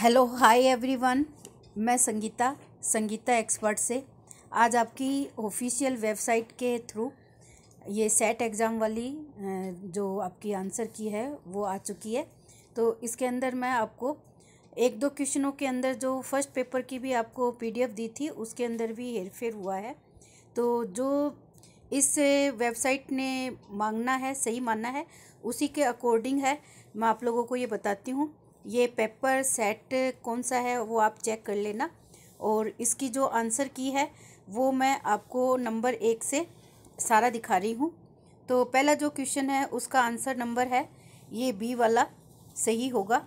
hello hi everyone मैं Sangeeta Sangeeta expert से आज आपकी ऑफिशियल वेबसाइट के थ्रू ये सेट एग्ज़ाम वाली जो आपकी आंसर की है वो आ चुकी है तो इसके अंदर मैं आपको एक दो क्वेश्चनों के अंदर जो फर्स्ट पेपर की भी आपको पीडीएफ दी थी उसके अंदर भी हेरफेर हुआ है तो जो इस वेबसाइट ने मांगना है सही मानना है उसी के अकॉर्डिंग है मैं आप लोगों को ये बताती हूँ ये पेपर सेट कौन सा है वो आप चेक कर लेना और इसकी जो आंसर की है वो मैं आपको नंबर एक से सारा दिखा रही हूँ तो पहला जो क्वेश्चन है उसका आंसर नंबर है ये बी वाला सही होगा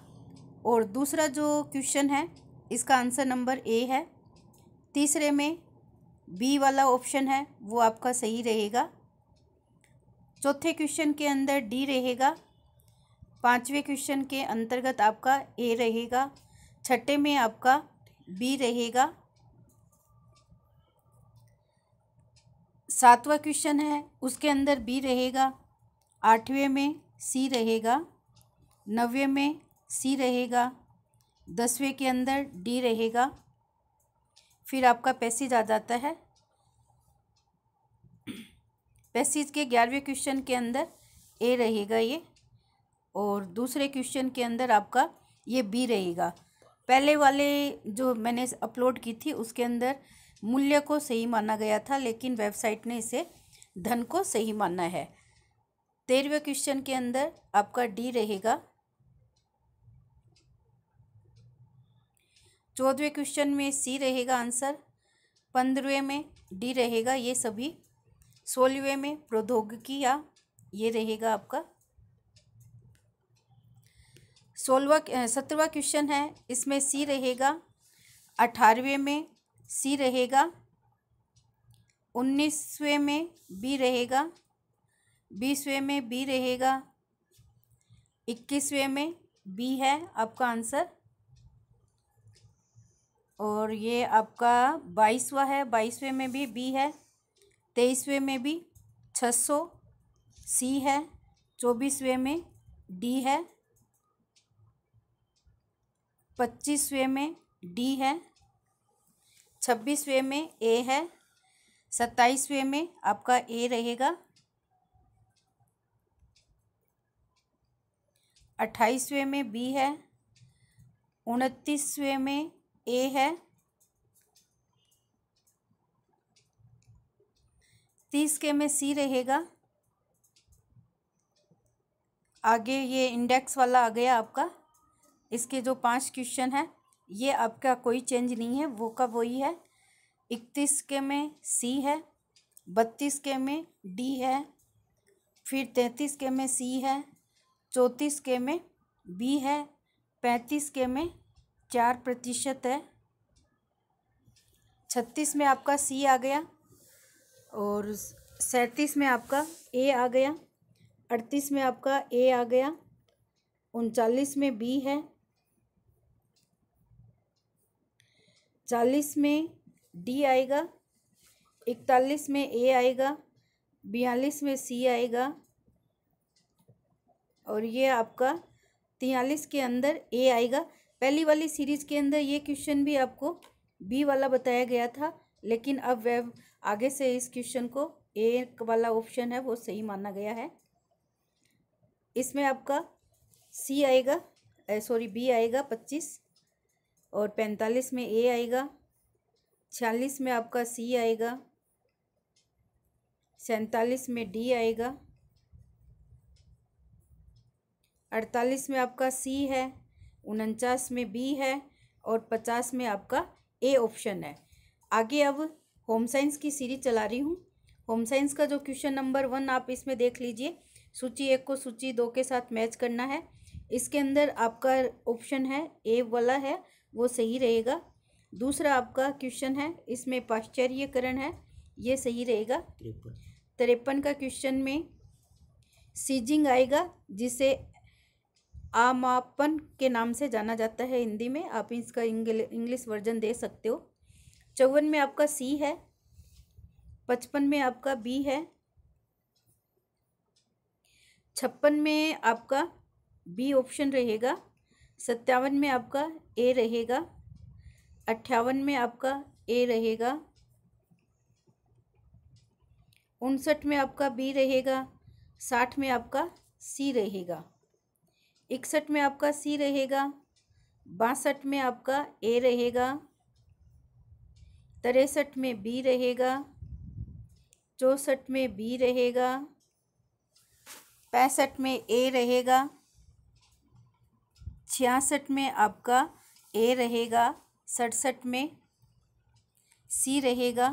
और दूसरा जो क्वेश्चन है इसका आंसर नंबर ए है तीसरे में बी वाला ऑप्शन है वो आपका सही रहेगा चौथे क्वेश्चन के अंदर डी रहेगा पांचवे क्वेश्चन के अंतर्गत आपका ए रहेगा छठे में आपका बी रहेगा सातवां क्वेश्चन है उसके अंदर बी रहेगा आठवें में सी रहेगा नवे में सी रहेगा दसवें के अंदर डी रहेगा फिर आपका पैसेज आ जाता है पैसेज के ग्यारहवें क्वेश्चन के अंदर ए रहेगा ये और दूसरे क्वेश्चन के अंदर आपका ये बी रहेगा पहले वाले जो मैंने अपलोड की थी उसके अंदर मूल्य को सही माना गया था लेकिन वेबसाइट ने इसे धन को सही माना है तेरहवें क्वेश्चन के अंदर आपका डी रहेगा चौदहवें क्वेश्चन में सी रहेगा आंसर पंद्रहवें में डी रहेगा ये सभी सोलहवें में प्रौद्योगिकी या ये रहेगा आपका सोलवा सत्रवा क्वेश्चन है इसमें सी रहेगा अठारहवें में सी रहेगा उन्नीसवें में बी रहेगा बीसवें में बी रहेगा इक्कीसवें में बी है आपका आंसर और ये आपका बाईसवा है बाईसवें में भी बी है तेईसवें में भी छः सौ सी है चौबीसवें में डी है पच्चीसवें में डी है छब्बीसवें में ए है सत्ताईसवें में आपका ए रहेगा अट्ठाईसवें में बी है उनतीसवें में ए है तीस के में सी रहेगा आगे ये इंडेक्स वाला आ गया आपका इसके जो पांच क्वेश्चन हैं ये आपका कोई चेंज नहीं है वो का वही है इकतीस के में सी है बत्तीस के में डी है फिर तैंतीस के में सी है चौंतीस के में बी है पैंतीस के में चार प्रतिशत है छत्तीस में आपका सी आ गया और सैंतीस में आपका ए आ गया अड़तीस में आपका ए आ गया उनचालीस में बी है चालीस में डी आएगा इकतालीस में ए आएगा बयालीस में सी आएगा और ये आपका तियालीस के अंदर ए आएगा पहली वाली सीरीज के अंदर ये क्वेश्चन भी आपको बी वाला बताया गया था लेकिन अब वेब आगे से इस क्वेश्चन को ए वाला ऑप्शन है वो सही माना गया है इसमें आपका सी आएगा सॉरी बी आएगा पच्चीस और पैंतालीस में ए आएगा छियालीस में आपका सी आएगा सैतालीस में डी आएगा अड़तालीस में आपका सी है उनचास में बी है और पचास में आपका ए ऑप्शन है आगे अब होम साइंस की सीरीज चला रही हूँ होम साइंस का जो क्वेश्चन नंबर वन आप इसमें देख लीजिए सूची एक को सूची दो के साथ मैच करना है इसके अंदर आपका ऑप्शन है ए वाला है वो सही रहेगा दूसरा आपका क्वेश्चन है इसमें पाश्चर्यकरण है ये सही रहेगा तिरपन का क्वेश्चन में सीजिंग आएगा जिसे आमापन के नाम से जाना जाता है हिंदी में आप इसका इंग्लिश वर्जन दे सकते हो चौवन में आपका सी है पचपन में आपका बी है छप्पन में आपका बी ऑप्शन रहेगा सत्तावन में आपका ए रहेगा अट्ठावन में आपका ए रहेगा उनसठ में आपका बी रहेगा साठ में आपका सी रहेगा इकसठ में आपका सी रहेगा बासठ में आपका ए रहेगा तिरसठ में बी रहेगा चौंसठ में बी रहेगा पैंसठ में ए रहेगा छियासठ में आपका ए रहेगा सड़सठ में सी रहेगा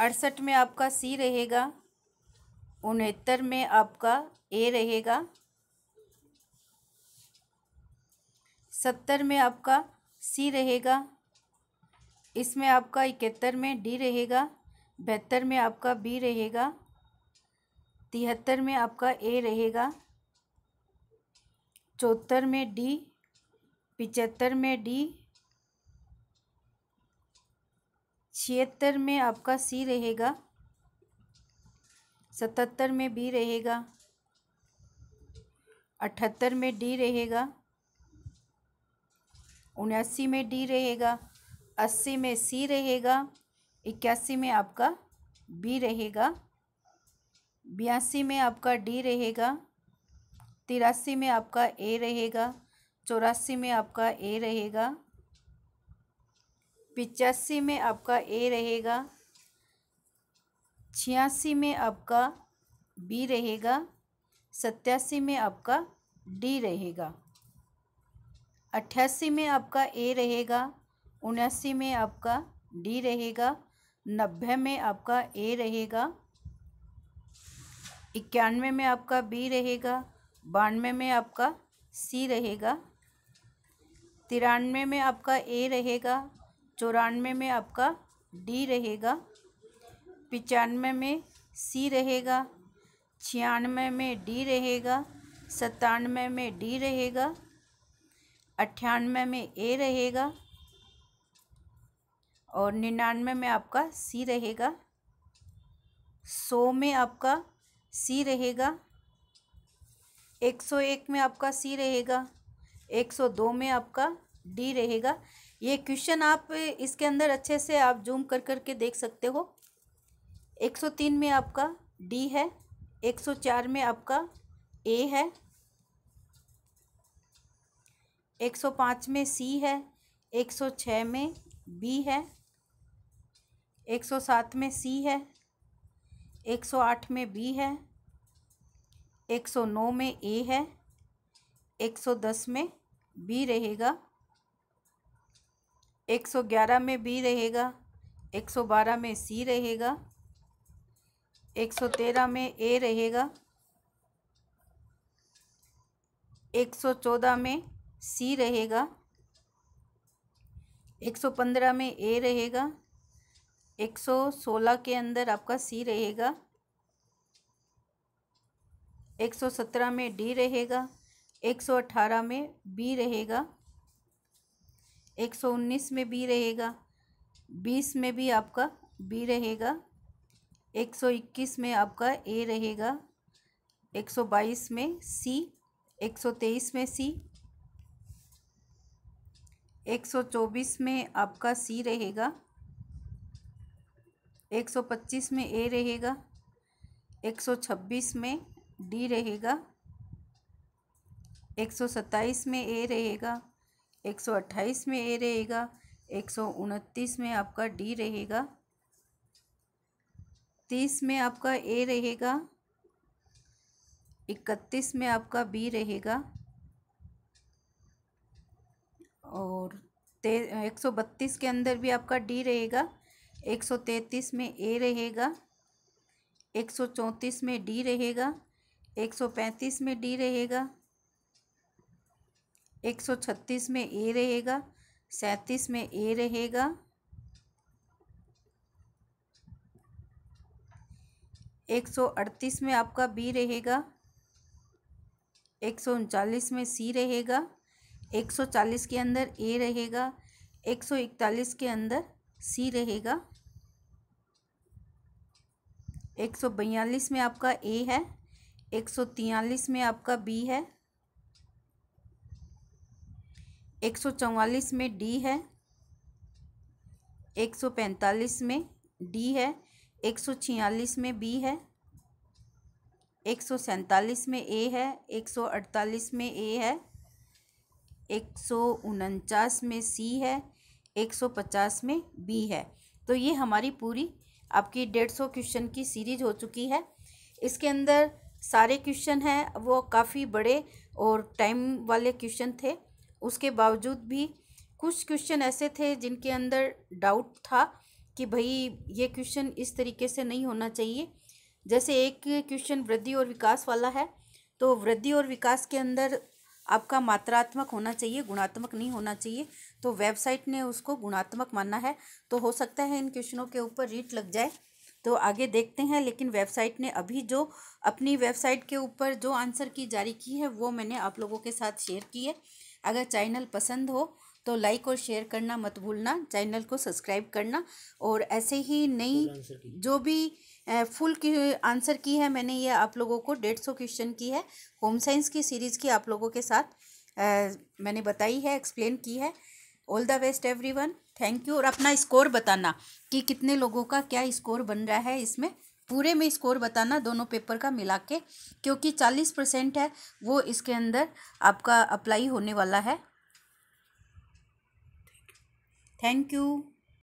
अड़सठ में आपका सी रहेगा उनहत्तर में आपका ए रहेगा सत्तर में आपका सी रहेगा इसमें आपका इकहत्तर में डी रहेगा बहत्तर में आपका बी रहेगा तिहत्तर में आपका ए रहेगा चौहत्तर में डी पिचहत्तर में डी छिहत्तर में आपका सी रहेगा सतहत्तर में बी रहेगा अठहत्तर में डी रहेगा उनासी में डी रहेगा अस्सी में सी रहेगा इक्यासी में आपका बी रहेगा बयासी में आपका डी रहेगा तिरासी में आपका ए रहेगा चौरासी में आपका ए रहेगा पिचासी में आपका ए रहेगा छियासी में आपका बी रहेगा सत्यासी में आपका डी रहेगा अट्ठासी में आपका ए रहेगा उनासी में आपका डी रहेगा नब्बे में आपका ए रहेगा इक्यानवे में आपका बी रहेगा बानवे में आपका सी रहेगा तिरानवे में आपका ए रहेगा चौरानवे में आपका डी रहेगा पचानवे में सी रहेगा छियानवे में डी रहेगा सत्तानवे में डी रहेगा अट्ठानवे में ए रहेगा और निन्यानवे में आपका सी रहेगा सौ में आपका सी रहेगा एक सौ एक में आपका सी रहेगा एक सौ दो में आपका डी रहेगा ये क्वेश्चन आप इसके अंदर अच्छे से आप जूम कर कर के देख सकते हो एक सौ तीन में आपका डी है एक सौ चार में आपका ए है एक सौ पाँच में सी है एक सौ छः में बी है एक सौ सात में सी है एक सौ आठ में बी है एक सौ नौ में ए है एक सौ दस में बी रहेगा 111 में बी रहेगा 112 में सी रहेगा 113 में ए रहेगा 114 में सी रहेगा 115 में ए रहेगा 116 के अंदर आपका सी रहेगा 117 में डी रहेगा एक सौ अट्ठारह में बी रहेगा एक सौ उन्नीस में बी रहेगा बीस में भी आपका बी रहेगा एक सौ इक्कीस में आपका ए रहेगा एक सौ बाईस में सी एक सौ तेईस में सी एक सौ चौबीस में आपका सी रहेगा एक सौ पच्चीस में ए रहेगा एक सौ छब्बीस में डी रहेगा एक सौ में ए रहेगा एक सौ अट्ठाईस में ए रहेगा एक सौ उनतीस में आपका डी रहेगा तीस में आपका ए रहेगा इकतीस में आपका बी रहेगा और एक सौ बत्तीस के अंदर भी आपका डी रहेगा एक सौ में ए रहेगा एक सौ चौंतीस में डी रहेगा एक सौ पैंतीस में डी रहेगा एक सौ छत्तीस में ए रहेगा सैंतीस में ए रहेगा एक सौ अड़तीस में आपका बी रहेगा एक सौ उनचालीस में सी रहेगा एक सौ चालीस के अंदर ए रहेगा एक सौ इकतालीस के अंदर सी रहेगा एक सौ बयालीस में आपका ए है एक सौ तियालीस में आपका बी है एक सौ चौवालीस में डी है एक सौ पैंतालीस में डी है एक सौ छियालीस में बी है एक सौ सैंतालीस में ए है एक सौ अड़तालीस में ए है एक सौ उनचास में सी है एक सौ पचास में बी है तो ये हमारी पूरी आपकी डेढ़ सौ क्वेश्चन की सीरीज हो चुकी है इसके अंदर सारे क्वेश्चन हैं वो काफ़ी बड़े और टाइम वाले क्वेश्चन थे उसके बावजूद भी कुछ क्वेश्चन ऐसे थे जिनके अंदर डाउट था कि भाई ये क्वेश्चन इस तरीके से नहीं होना चाहिए जैसे एक क्वेश्चन वृद्धि और विकास वाला है तो वृद्धि और विकास के अंदर आपका मात्रात्मक होना चाहिए गुणात्मक नहीं होना चाहिए तो वेबसाइट ने उसको गुणात्मक माना है तो हो सकता है इन क्वेश्चनों के ऊपर रीट लग जाए तो आगे देखते हैं लेकिन वेबसाइट ने अभी जो अपनी वेबसाइट के ऊपर जो आंसर की जारी की है वो मैंने आप लोगों के साथ शेयर की है अगर चैनल पसंद हो तो लाइक और शेयर करना मत भूलना चैनल को सब्सक्राइब करना और ऐसे ही नई जो भी फुल की आंसर की है मैंने ये आप लोगों को डेढ़ सौ क्वेश्चन की है होम साइंस की सीरीज़ की आप लोगों के साथ आ, मैंने बताई है एक्सप्लेन की है all the best everyone thank you और अपना स्कोर बताना कि कितने लोगों का क्या स्कोर बन रहा है इसमें पूरे में स्कोर बताना दोनों पेपर का मिला के क्योंकि चालीस परसेंट है वो इसके अंदर आपका अप्लाई होने वाला है थैंक यू